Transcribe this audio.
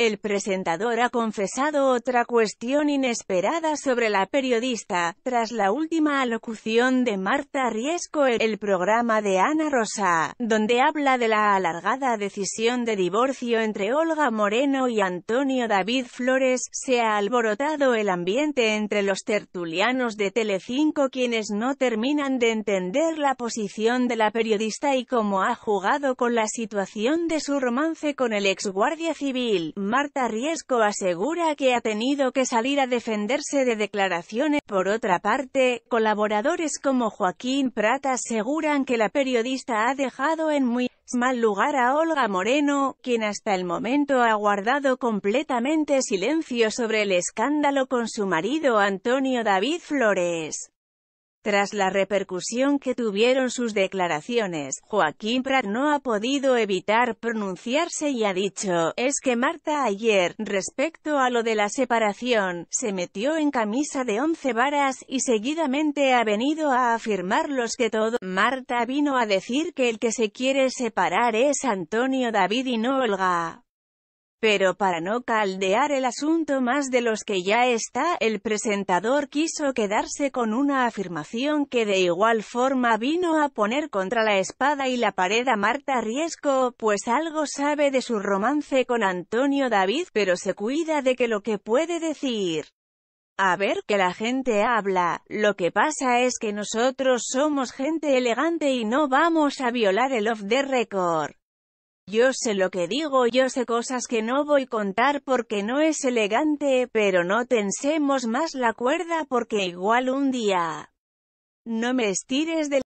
El presentador ha confesado otra cuestión inesperada sobre la periodista, tras la última alocución de Marta Riesco en el programa de Ana Rosa, donde habla de la alargada decisión de divorcio entre Olga Moreno y Antonio David Flores, se ha alborotado el ambiente entre los tertulianos de Telecinco quienes no terminan de entender la posición de la periodista y cómo ha jugado con la situación de su romance con el ex guardia civil, Marta Riesco asegura que ha tenido que salir a defenderse de declaraciones. Por otra parte, colaboradores como Joaquín Prata aseguran que la periodista ha dejado en muy mal lugar a Olga Moreno, quien hasta el momento ha guardado completamente silencio sobre el escándalo con su marido Antonio David Flores. Tras la repercusión que tuvieron sus declaraciones, Joaquín Prat no ha podido evitar pronunciarse y ha dicho, es que Marta ayer, respecto a lo de la separación, se metió en camisa de once varas, y seguidamente ha venido a afirmar los que todo. Marta vino a decir que el que se quiere separar es Antonio David y no Olga. Pero para no caldear el asunto más de los que ya está, el presentador quiso quedarse con una afirmación que de igual forma vino a poner contra la espada y la pared a Marta Riesco, pues algo sabe de su romance con Antonio David, pero se cuida de que lo que puede decir. A ver que la gente habla, lo que pasa es que nosotros somos gente elegante y no vamos a violar el off the record. Yo sé lo que digo, yo sé cosas que no voy a contar porque no es elegante, pero no tensemos más la cuerda porque igual un día no me estires del...